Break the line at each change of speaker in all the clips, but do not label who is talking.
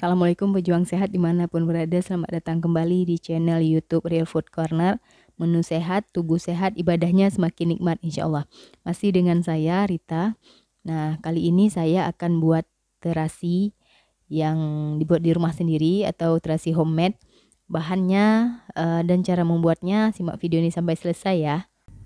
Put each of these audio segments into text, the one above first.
Assalamualaikum pejuang sehat dimanapun berada Selamat datang kembali di channel youtube Real Food Corner Menu sehat, tubuh sehat, ibadahnya semakin nikmat insya Allah Masih dengan saya Rita Nah kali ini saya akan buat terasi yang dibuat di rumah sendiri atau terasi homemade Bahannya uh, dan cara membuatnya simak video ini sampai selesai ya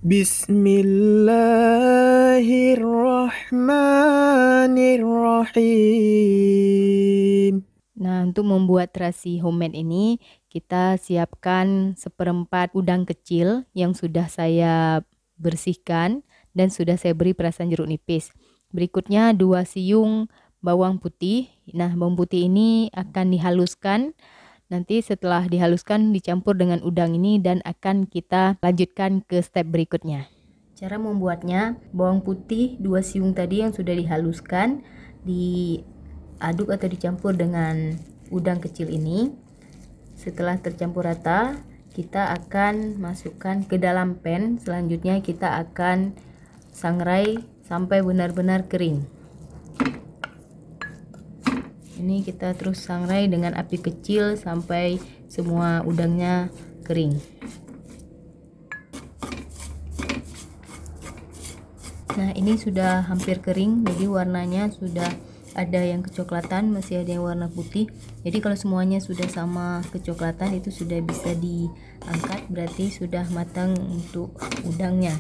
Bismillahirrahmanirrahim Nah, untuk membuat terasi homemade ini, kita siapkan seperempat udang kecil yang sudah saya bersihkan dan sudah saya beri perasan jeruk nipis. Berikutnya dua siung bawang putih. Nah, bawang putih ini akan dihaluskan. Nanti setelah dihaluskan dicampur dengan udang ini dan akan kita lanjutkan ke step berikutnya. Cara membuatnya, bawang putih dua siung tadi yang sudah dihaluskan di aduk atau dicampur dengan udang kecil ini. Setelah tercampur rata, kita akan masukkan ke dalam pan. Selanjutnya kita akan sangrai sampai benar-benar kering. Ini kita terus sangrai dengan api kecil sampai semua udangnya kering. Nah, ini sudah hampir kering, jadi warnanya sudah ada yang kecoklatan masih ada yang warna putih jadi kalau semuanya sudah sama kecoklatan itu sudah bisa diangkat berarti sudah matang untuk udangnya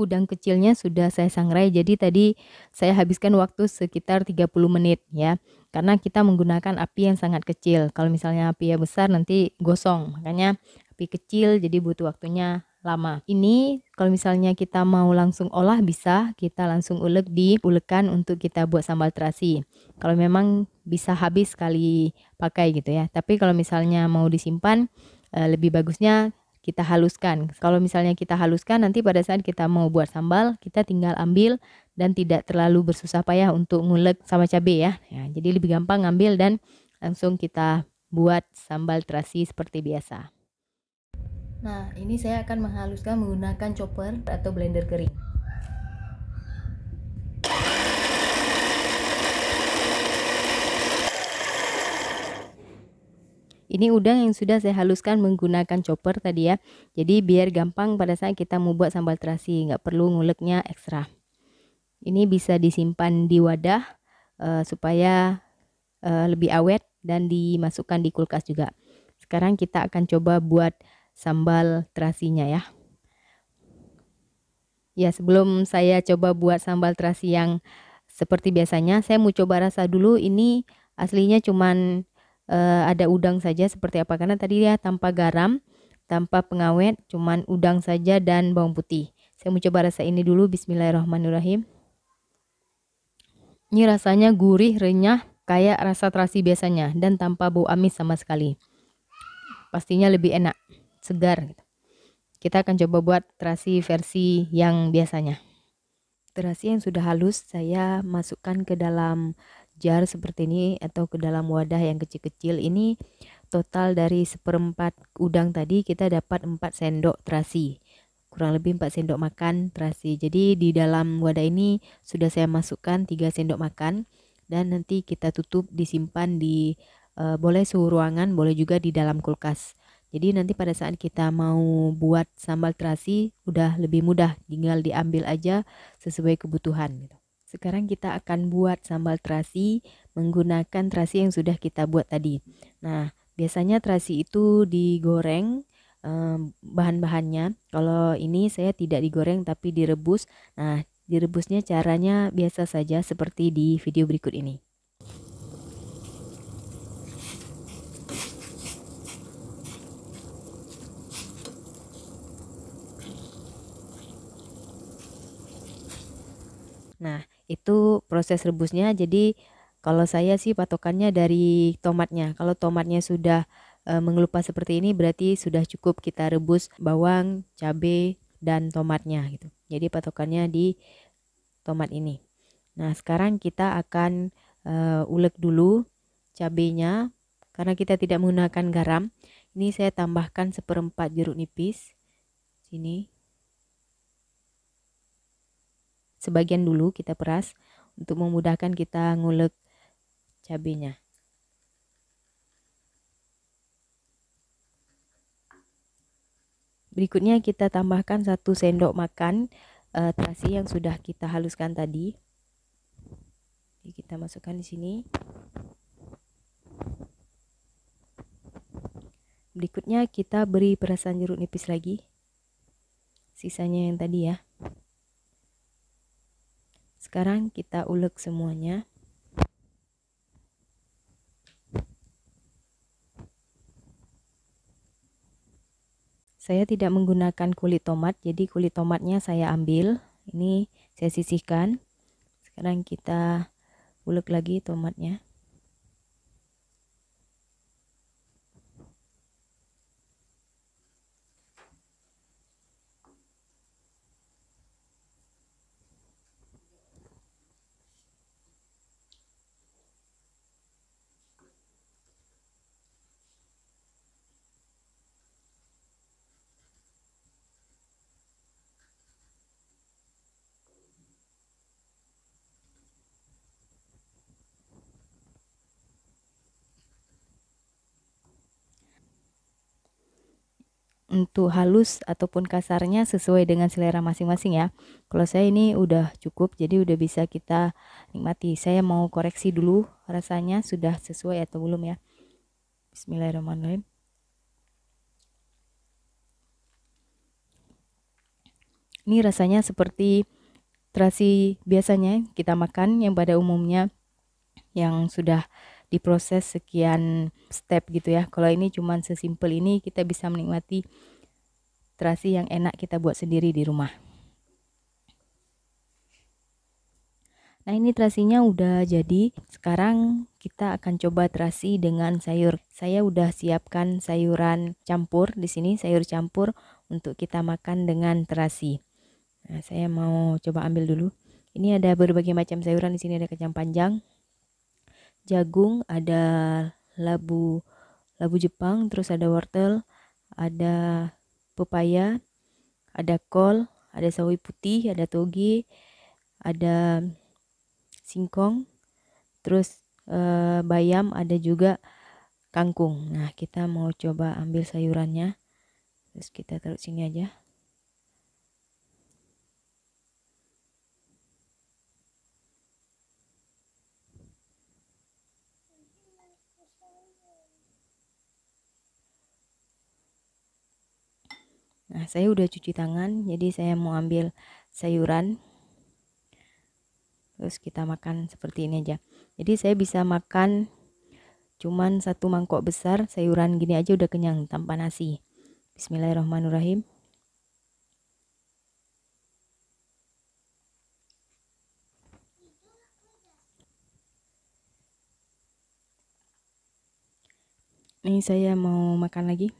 udang kecilnya sudah saya sangrai jadi tadi saya habiskan waktu sekitar 30 menit ya karena kita menggunakan api yang sangat kecil kalau misalnya api yang besar nanti gosong makanya api kecil jadi butuh waktunya lama. Ini kalau misalnya kita mau langsung olah bisa, kita langsung ulek di ulekan untuk kita buat sambal terasi. Kalau memang bisa habis sekali pakai gitu ya. Tapi kalau misalnya mau disimpan eh, lebih bagusnya kita haluskan. Kalau misalnya kita haluskan nanti pada saat kita mau buat sambal, kita tinggal ambil dan tidak terlalu bersusah payah untuk ngulek sama cabe ya. ya jadi lebih gampang ngambil dan langsung kita buat sambal terasi seperti biasa. Nah, ini saya akan menghaluskan menggunakan chopper atau blender kering. Ini udang yang sudah saya haluskan menggunakan chopper tadi ya. Jadi biar gampang pada saat kita mau buat sambal terasi, nggak perlu nguleknya ekstra. Ini bisa disimpan di wadah uh, supaya uh, lebih awet dan dimasukkan di kulkas juga. Sekarang kita akan coba buat sambal terasinya ya. Ya, sebelum saya coba buat sambal terasi yang seperti biasanya, saya mau coba rasa dulu ini aslinya cuman uh, ada udang saja seperti apa karena tadi ya tanpa garam, tanpa pengawet, cuman udang saja dan bawang putih. Saya mau coba rasa ini dulu bismillahirrahmanirrahim. Ini rasanya gurih, renyah, kayak rasa terasi biasanya dan tanpa bau amis sama sekali. Pastinya lebih enak segar gitu. Kita akan coba buat terasi versi yang biasanya. Terasi yang sudah halus saya masukkan ke dalam jar seperti ini atau ke dalam wadah yang kecil-kecil ini total dari seperempat udang tadi kita dapat 4 sendok terasi kurang lebih 4 sendok makan terasi jadi di dalam wadah ini sudah saya masukkan 3 sendok makan dan nanti kita tutup disimpan di eh, boleh suhu ruangan boleh juga di dalam kulkas jadi nanti pada saat kita mau buat sambal terasi udah lebih mudah, tinggal diambil aja sesuai kebutuhan gitu. Sekarang kita akan buat sambal terasi menggunakan terasi yang sudah kita buat tadi. Nah, biasanya terasi itu digoreng bahan-bahannya. Kalau ini saya tidak digoreng tapi direbus. Nah, direbusnya caranya biasa saja seperti di video berikut ini. itu proses rebusnya. Jadi kalau saya sih patokannya dari tomatnya. Kalau tomatnya sudah e, mengelupas seperti ini berarti sudah cukup kita rebus bawang, cabe dan tomatnya gitu. Jadi patokannya di tomat ini. Nah, sekarang kita akan e, ulek dulu cabenya karena kita tidak menggunakan garam. Ini saya tambahkan seperempat jeruk nipis. Sini sebagian dulu kita peras untuk memudahkan kita ngulek cabenya. Berikutnya kita tambahkan satu sendok makan uh, terasi yang sudah kita haluskan tadi. Jadi kita masukkan di sini. Berikutnya kita beri perasan jeruk nipis lagi. Sisanya yang tadi ya. Sekarang kita ulek semuanya. Saya tidak menggunakan kulit tomat, jadi kulit tomatnya saya ambil. Ini saya sisihkan. Sekarang kita ulek lagi tomatnya. untuk halus ataupun kasarnya sesuai dengan selera masing-masing ya. Kalau saya ini udah cukup jadi udah bisa kita nikmati. Saya mau koreksi dulu rasanya sudah sesuai atau belum ya. Bismillahirrahmanirrahim. Ini rasanya seperti terasi biasanya kita makan yang pada umumnya yang sudah diproses sekian step gitu ya. Kalau ini cuma sesimpel ini kita bisa menikmati terasi yang enak kita buat sendiri di rumah. Nah ini terasinya udah jadi. Sekarang kita akan coba terasi dengan sayur. Saya udah siapkan sayuran campur di sini, sayur campur untuk kita makan dengan terasi. Nah, saya mau coba ambil dulu. Ini ada berbagai macam sayuran di sini ada kacang panjang, jagung, ada labu labu Jepang, terus ada wortel, ada pepaya, ada kol, ada sawi putih, ada toge, ada singkong, terus e, bayam ada juga kangkung. Nah, kita mau coba ambil sayurannya. Terus kita taruh sini aja. Nah, saya udah cuci tangan, jadi saya mau ambil sayuran. Terus kita makan seperti ini aja. Jadi saya bisa makan cuman satu mangkok besar sayuran gini aja udah kenyang tanpa nasi. Bismillahirrahmanirrahim. Ini saya mau makan lagi.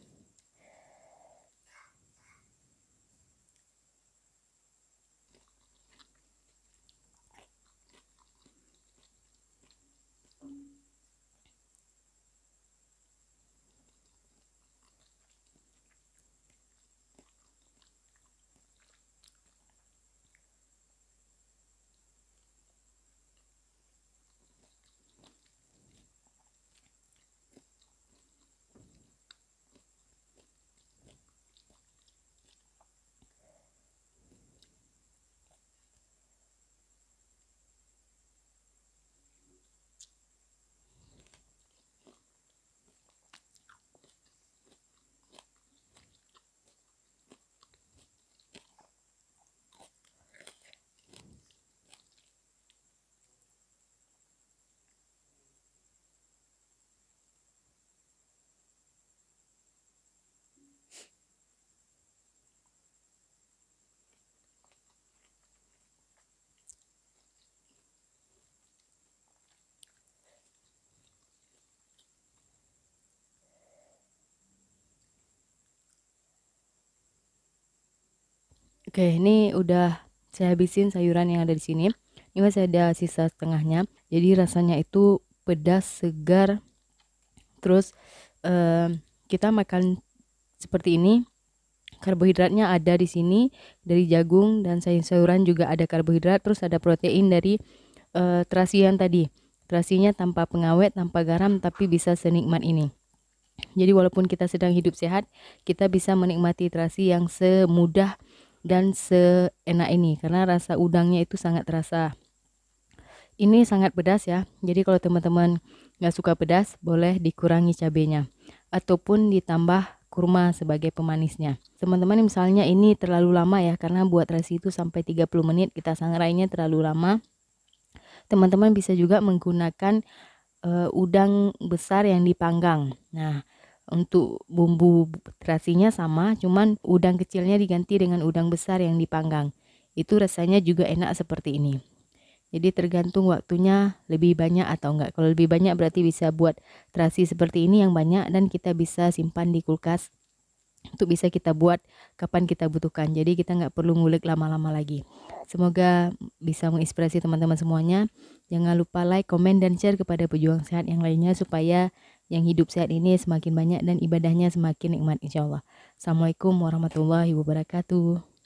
Oke, ini udah saya habisin sayuran yang ada di sini. Ini masih ada sisa setengahnya. Jadi rasanya itu pedas, segar. Terus eh, kita makan seperti ini. Karbohidratnya ada di sini dari jagung dan sayur-sayuran juga ada karbohidrat. Terus ada protein dari eh, terasi yang tadi. Terasinya tanpa pengawet, tanpa garam, tapi bisa senikmat ini. Jadi walaupun kita sedang hidup sehat, kita bisa menikmati terasi yang semudah dan seenak ini karena rasa udangnya itu sangat terasa. Ini sangat pedas ya. Jadi kalau teman-teman nggak suka pedas, boleh dikurangi cabenya ataupun ditambah kurma sebagai pemanisnya. Teman-teman misalnya ini terlalu lama ya karena buat resi itu sampai 30 menit kita sangrainya terlalu lama. Teman-teman bisa juga menggunakan uh, udang besar yang dipanggang. Nah, untuk bumbu terasinya sama, cuman udang kecilnya diganti dengan udang besar yang dipanggang. Itu rasanya juga enak seperti ini. Jadi tergantung waktunya lebih banyak atau enggak. Kalau lebih banyak berarti bisa buat terasi seperti ini yang banyak dan kita bisa simpan di kulkas untuk bisa kita buat kapan kita butuhkan. Jadi kita nggak perlu ngulik lama-lama lagi. Semoga bisa menginspirasi teman-teman semuanya. Jangan lupa like, komen, dan share kepada pejuang sehat yang lainnya supaya yang hidup sehat ini semakin banyak dan ibadahnya semakin nikmat insya Allah. Assalamualaikum warahmatullahi wabarakatuh.